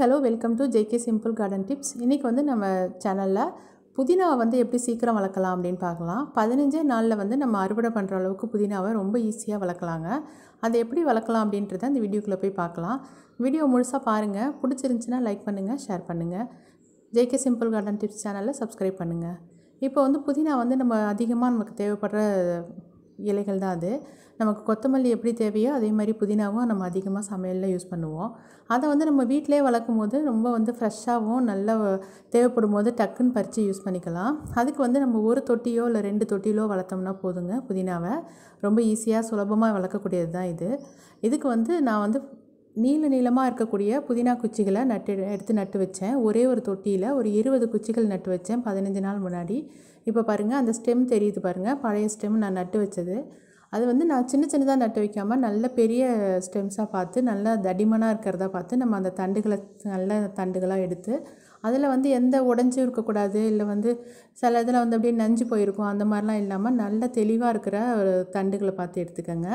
hello welcome to JK simple garden tips இன்றைக்கி வந்து நம்ம சேனலில் புதினாவை வந்து எப்படி சீக்கிரம் வளர்க்கலாம் அப்படின்னு பார்க்கலாம் பதினஞ்சே நாளில் வந்து நம்ம அறுவடை பண்ணுற அளவுக்கு புதினாவை ரொம்ப ஈஸியாக வளர்க்கலாங்க அதை எப்படி வளர்க்கலாம் அப்படின்றத அந்த வீடியோக்குள்ளே போய் பார்க்கலாம் வீடியோ முழுசாக பாருங்கள் பிடிச்சிருந்துச்சின்னா லைக் பண்ணுங்கள் ஷேர் பண்ணுங்கள் ஜேகே சிம்பிள் கார்டன் டிப்ஸ் சேனலில் சப்ஸ்கிரைப் பண்ணுங்கள் இப்போ வந்து புதினா வந்து நம்ம அதிகமாக நமக்கு தேவைப்படுற இலைகள் தான் அது நமக்கு கொத்தமல்லி எப்படி தேவையோ அதே மாதிரி புதினாவும் நம்ம அதிகமாக சமையலில் யூஸ் பண்ணுவோம் அதை வந்து நம்ம வீட்டிலே வளர்க்கும் போது ரொம்ப வந்து ஃப்ரெஷ்ஷாகவும் நல்லா தேவைப்படும் போது டக்குன்னு பறித்து யூஸ் பண்ணிக்கலாம் அதுக்கு வந்து நம்ம ஒரு தொட்டியோ இல்லை ரெண்டு தொட்டியிலோ வளர்த்தோம்னா போதுங்க புதினாவை ரொம்ப ஈஸியாக சுலபமாக வளர்க்கக்கூடியது தான் இது இதுக்கு வந்து நான் வந்து நீல நீளமாக இருக்கக்கூடிய புதினா குச்சிகளை நட்டு எடுத்து நட்டு வச்சேன் ஒரே ஒரு தொட்டியில் ஒரு இருபது குச்சிகள் நட்டு வச்சேன் பதினஞ்சு நாள் முன்னாடி இப்போ பாருங்கள் அந்த ஸ்டெம் தெரியுது பாருங்கள் பழைய ஸ்டெம் நான் நட்டு வச்சது அது வந்து நான் சின்ன சின்னதாக நட்டு வைக்காமல் நல்ல பெரிய ஸ்டெம்ஸாக பார்த்து நல்லா தடிமனாக இருக்கிறதா பார்த்து நம்ம அந்த தண்டுகளை நல்ல தண்டுகளாக எடுத்து அதில் வந்து எந்த உடஞ்சும் இருக்கக்கூடாது இல்லை வந்து சில இதில் வந்து அப்படியே நஞ்சு போயிருக்கும் அந்த மாதிரிலாம் இல்லாமல் நல்ல தெளிவாக இருக்கிற ஒரு தண்டுகளை பார்த்து எடுத்துக்கோங்க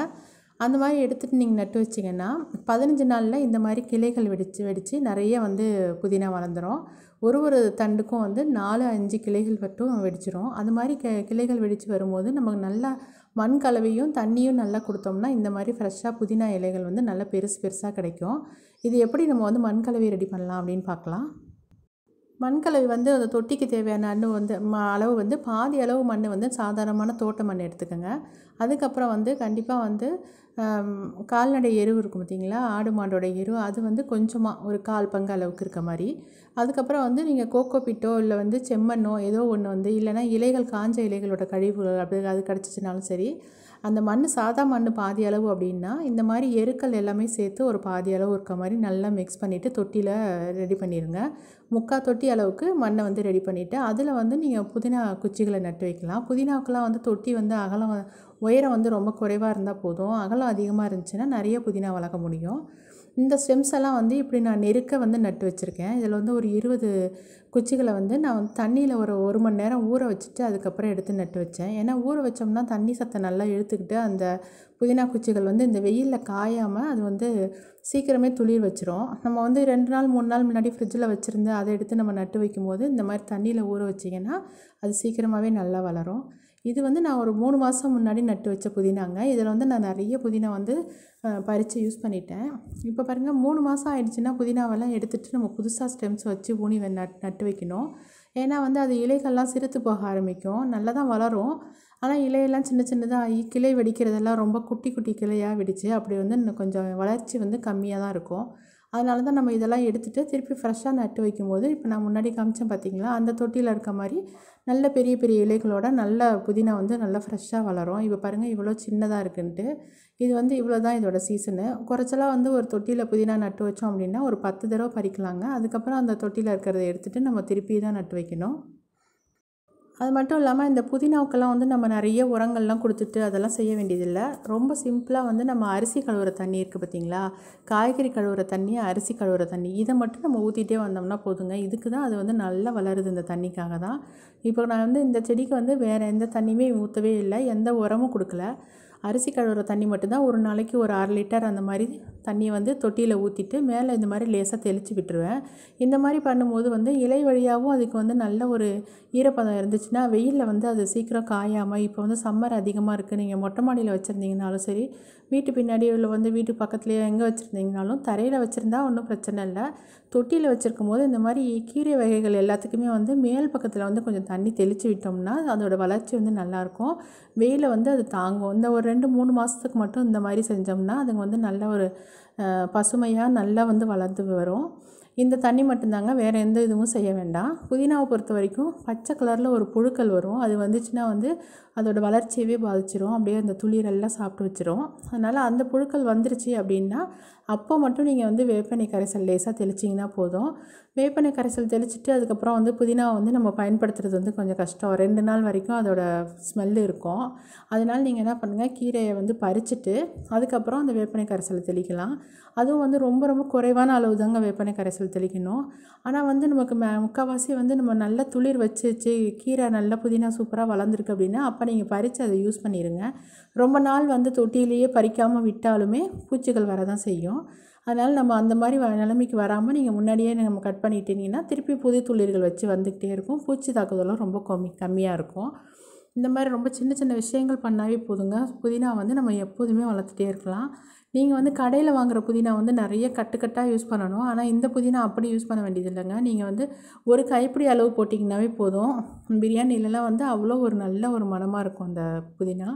அந்த மாதிரி எடுத்துகிட்டு நீங்கள் நட்டு வச்சிங்கன்னா பதினஞ்சு நாளில் இந்த மாதிரி கிளைகள் வெடித்து வெடித்து நிறைய வந்து புதினா வளர்ந்துடும் ஒரு ஒரு தண்டுக்கும் வந்து நாலு அஞ்சு கிளைகள் மட்டும் வெடிச்சிரும் அது மாதிரி கி கிளைகள் வெடித்து வரும்போது நமக்கு நல்லா மண் கலவையும் தண்ணியும் நல்லா கொடுத்தோம்னா இந்த மாதிரி ஃப்ரெஷ்ஷாக புதினா இலைகள் வந்து நல்லா பெருசு பெருசாக கிடைக்கும் இது எப்படி நம்ம வந்து மண் கலவை ரெடி பண்ணலாம் அப்படின்னு பார்க்கலாம் மண்கலவை வந்து அந்த தொட்டிக்கு தேவையான அண்ணு வந்து ம அளவு வந்து பாதி அளவு மண் வந்து சாதாரணமான தோட்ட மண் எடுத்துக்கோங்க அதுக்கப்புறம் வந்து கண்டிப்பாக வந்து கால்நடை எரு இருக்கும் பார்த்திங்களா ஆடு மாடோட எரு அது வந்து கொஞ்சமாக ஒரு கால் பங்கு அளவுக்கு இருக்க மாதிரி அதுக்கப்புறம் வந்து நீங்கள் கோகோ பிட்டோ இல்லை வந்து செம்மண்ணோ ஏதோ ஒன்று வந்து இல்லைனா இலைகள் காஞ்ச இலைகளோட கழிவுகள் அப்படி அது கிடச்சிச்சினாலும் சரி அந்த மண் சாதா மண் பாதி அளவு அப்படின்னா இந்த மாதிரி எருக்கள் எல்லாமே சேர்த்து ஒரு பாதி அளவு இருக்க மாதிரி நல்லா மிக்ஸ் பண்ணிவிட்டு தொட்டியில் ரெடி பண்ணிடுங்க முக்கால் தொட்டி அளவுக்கு மண்ணை வந்து ரெடி பண்ணிவிட்டு அதில் வந்து நீங்கள் புதினா குச்சிகளை நட்டு வைக்கலாம் புதினாவுக்கெலாம் வந்து தொட்டி வந்து அகலம் உயரம் வந்து ரொம்ப குறைவாக இருந்தால் போதும் அகலம் அதிகமாக இருந்துச்சுன்னா நிறைய புதினா வளர்க்க முடியும் இந்த ஸ்டெம்ஸ் எல்லாம் வந்து இப்படி நான் நெருக்க வந்து நட்டு வச்சுருக்கேன் இதில் வந்து ஒரு இருபது குச்சிகளை வந்து நான் வந்து தண்ணியில் ஒரு ஒரு மணி நேரம் ஊற வச்சுட்டு அதுக்கப்புறம் எடுத்து நட்டு வச்சேன் ஏன்னா ஊற வச்சோம்னா தண்ணி சத்தை நல்லா இழுத்துக்கிட்டு அந்த புதினா குச்சிகள் வந்து இந்த வெயிலில் காயாமல் அது வந்து சீக்கிரமே துளிர் வச்சிரும் நம்ம வந்து ரெண்டு நாள் மூணு நாள் முன்னாடி ஃப்ரிட்ஜில் வச்சுருந்து அதை எடுத்து நம்ம நட்டு வைக்கும்போது இந்த மாதிரி தண்ணியில் ஊற வச்சிங்கன்னா அது சீக்கிரமாகவே நல்லா வளரும் இது வந்து நான் ஒரு மூணு மாதம் முன்னாடி நட்டு வச்ச புதினாங்க இதில் வந்து நான் நிறைய புதினா வந்து பறித்து யூஸ் பண்ணிட்டேன் இப்போ பாருங்கள் மூணு மாதம் ஆயிடுச்சுன்னா புதினாவெல்லாம் எடுத்துகிட்டு நம்ம புதுசாக ஸ்டெம்ஸ் வச்சு ஊனி நட் நட்டு நட்டு வைக்கணும் ஏன்னா வந்து அது இலைகள்லாம் சிரித்து போக ஆரம்பிக்கும் நல்லா தான் வளரும் ஆனால் இலையெல்லாம் சின்ன சின்னதாக கிளை வெடிக்கிறதெல்லாம் ரொம்ப குட்டி குட்டி கிளையாக வெடிச்சு அப்படி வந்து இன்னும் கொஞ்சம் வளர்ச்சி வந்து கம்மியாக தான் இருக்கும் அதனால தான் நம்ம இதெல்லாம் எடுத்துகிட்டு திருப்பி ஃப்ரெஷ்ஷாக நட்டு வைக்கும்போது இப்போ நான் முன்னாடி காமிச்சேன் பார்த்திங்களா அந்த தொட்டியில் இருக்க மாதிரி நல்ல பெரிய பெரிய இலைகளோட நல்ல புதினா வந்து நல்லா ஃப்ரெஷ்ஷாக வளரும் இப்போ பாருங்கள் இவ்வளோ சின்னதாக இருக்குன்ட்டு இது வந்து இவ்வளோ தான் இதோட சீசனு குறைச்சலாக வந்து ஒரு தொட்டியில் புதினா நட்டு வச்சோம் அப்படின்னா ஒரு பத்து தடவை பறிக்கலாங்க அதுக்கப்புறம் அந்த தொட்டியில் இருக்கிறத எடுத்துகிட்டு நம்ம திருப்பி தான் நட்டு வைக்கணும் அது மட்டும் இல்லாமல் இந்த புதினாவுக்கெல்லாம் வந்து நம்ம நிறைய உரங்கள்லாம் கொடுத்துட்டு அதெல்லாம் செய்ய வேண்டியதில்லை ரொம்ப சிம்பிளாக வந்து நம்ம அரிசி கழுவுற தண்ணி இருக்குது பார்த்திங்களா காய்கறி கழுவுற தண்ணி அரிசி கழுவுற தண்ணி இதை மட்டும் நம்ம ஊற்றிட்டே வந்தோம்னா போதுங்க இதுக்கு தான் அது வந்து நல்லா வளருது இந்த தண்ணிக்காக தான் இப்போ நான் வந்து இந்த செடிக்கு வந்து வேறு எந்த தண்ணியுமே ஊற்றவே இல்லை எந்த உரமும் கொடுக்கல அரிசி கழுவுற தண்ணி மட்டும்தான் ஒரு நாளைக்கு ஒரு அரை லிட்டர் அந்த மாதிரி தண்ணியை வந்து தொட்டியில் ஊற்றிட்டு மேலே இந்த மாதிரி லேசாக தெளித்து விட்டுருவேன் இந்த மாதிரி பண்ணும்போது வந்து இலை வழியாகவும் அதுக்கு வந்து நல்ல ஒரு ஈரப்பதம் இருந்துச்சுன்னா வெயிலில் வந்து அது சீக்கிரம் காயாமல் இப்போ வந்து சம்மர் அதிகமாக இருக்குது நீங்கள் மொட்டை மாடியில் வச்சுருந்தீங்கனாலும் சரி வீட்டு பின்னாடி உள்ள வந்து வீட்டு பக்கத்துலேயே எங்கே வச்சுருந்தீங்கனாலும் தரையில் வச்சுருந்தா ஒன்றும் பிரச்சனை இல்லை தொட்டியில் வச்சுருக்கும் போது இந்த மாதிரி கீரை வகைகள் எல்லாத்துக்குமே வந்து மேல் பக்கத்தில் வந்து கொஞ்சம் தண்ணி தெளித்து விட்டோம்னா அதோடய வளர்ச்சி வந்து நல்லாயிருக்கும் வெயிலை வந்து அது தாங்கும் இந்த ஒரு ரெண்டு மூணு மாதத்துக்கு மட்டும் இந்த மாதிரி செஞ்சோம்னா அதுங்க வந்து நல்ல ஒரு பசுமையாக நல்லா வந்து வளர்ந்து வரும் இந்த தண்ணி மட்டும்தாங்க வேறு எந்த இதுவும் செய்ய வேண்டாம் புதினாவை பொறுத்த வரைக்கும் பச்சை கலரில் ஒரு புழுக்கள் வரும் அது வந்துச்சுன்னா வந்து அதோடய வளர்ச்சியவே பாதிச்சிரும் அப்படியே அந்த துளிரெல்லாம் சாப்பிட்டு வச்சிரும் அதனால் அந்த புழுக்கள் வந்துருச்சு அப்படின்னா அப்போ மட்டும் நீங்கள் வந்து வேப்பெண்ணெய் கரைசல் லேசாக தெளிச்சிங்கன்னா போதும் வேப்பெண்ணெய் கரைசல் தெளிச்சுட்டு அதுக்கப்புறம் வந்து புதினாவை வந்து நம்ம பயன்படுத்துறது வந்து கொஞ்சம் கஷ்டம் ரெண்டு நாள் வரைக்கும் அதோட ஸ்மெல்லு இருக்கும் அதனால் நீங்கள் என்ன பண்ணுங்கள் கீரையை வந்து பறிச்சுட்டு அதுக்கப்புறம் அந்த வேப்பெண்ணெய் கரைசலை தெளிக்கலாம் அதுவும் வந்து ரொம்ப ரொம்ப குறைவான அளவு தாங்க வேப்பெண்ணெய் கரைசல் காய்ச்சல் தெளிக்கணும் ஆனால் வந்து நமக்கு மே முக்கால்வாசி வந்து நம்ம நல்ல துளிர் வச்சு கீரை நல்ல புதினா சூப்பராக வளர்ந்துருக்கு அப்படின்னா அப்போ நீங்கள் பறித்து அதை யூஸ் பண்ணிடுங்க ரொம்ப நாள் வந்து தொட்டியிலேயே பறிக்காமல் விட்டாலுமே பூச்சிகள் வர தான் செய்யும் அதனால் நம்ம அந்த மாதிரி நிலைமைக்கு வராமல் நீங்கள் முன்னாடியே நம்ம கட் பண்ணிட்டீங்கன்னா திருப்பி புது துளிர்கள் வச்சு வந்துக்கிட்டே இருக்கும் பூச்சி தாக்குதலும் ரொம்ப கம்மி கம்மியாக இருக்கும் இந்த மாதிரி ரொம்ப சின்ன சின்ன விஷயங்கள் பண்ணாவே போதுங்க புதினா வந்து நம்ம எப்போதுமே வளர்த்துட்டே இருக்கலாம் நீங்கள் வந்து கடையில் வாங்குகிற புதினா வந்து நிறைய கட்டுக்கட்டாக யூஸ் பண்ணணும் ஆனால் இந்த புதினா அப்படி யூஸ் பண்ண வேண்டியது இல்லைங்க நீங்கள் வந்து ஒரு கைப்பிடி அளவு போட்டிங்கனாவே போதும் பிரியாணிலலாம் வந்து அவ்வளோ ஒரு நல்ல ஒரு மனமாக இருக்கும் அந்த புதினா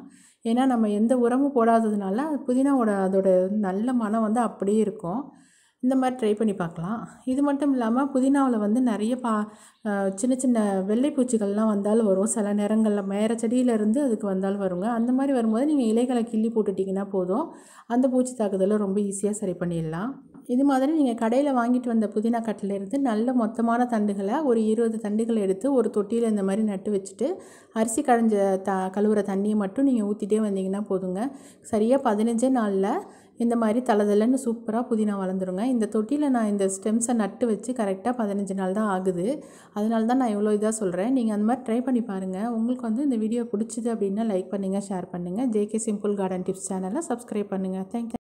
ஏன்னா நம்ம எந்த உரமும் போடாததுனால புதினாவோட அதோட நல்ல மனம் வந்து அப்படியே இருக்கும் இந்த மாதிரி ட்ரை பண்ணி பார்க்கலாம் இது மட்டும் இல்லாமல் புதினாவில் வந்து நிறைய பா சின்ன சின்ன வெள்ளைப்பூச்சிகள்லாம் வந்தாலும் வரும் சில நேரங்களில் மேற செடியிலேருந்து அதுக்கு வந்தாலும் வருங்க அந்த மாதிரி வரும்போது நீங்கள் இலைகளை கிள்ளி போட்டுட்டிங்கன்னா போதும் அந்த பூச்சி தாக்குதலை ரொம்ப ஈஸியாக சரி பண்ணிடலாம் இது மாதிரி நீங்கள் கடையில் வாங்கிட்டு வந்த புதினா கட்டிலேருந்து நல்ல மொத்தமான தண்டுகளை ஒரு இருபது தண்டுகளை எடுத்து ஒரு தொட்டியில் இந்த மாதிரி நட்டு வச்சுட்டு அரிசி கடைஞ்ச த கழுவுற தண்ணியை மட்டும் நீங்கள் ஊற்றிட்டே வந்தீங்கன்னா போதுங்க சரியாக பதினஞ்சே நாளில் இந்த மாதிரி தலதலன்னு சூப்பராக புதினா வளர்ந்துருங்க இந்த தொட்டியில் நான் இந்த ஸ்டெம்ஸை நட்டு வச்சு கரெக்டாக பதினஞ்சு நாள் தான் ஆகுது அதனால தான் நான் இவ்வளோ இதாக சொல்கிறேன் நீங்கள் அந்த மாதிரி ட்ரை பண்ணி பாருங்கள் உங்களுக்கு வந்து இந்த வீடியோ பிடிச்சிது அப்படின்னா லைக் பண்ணுங்கள் ஷேர் பண்ணுங்கள் ஜேகே சிம்பிள் கார்டன் டிப்ஸ் சேனலை சப்ஸ்கிரைப் பண்ணுங்கள் தேங்க்யூ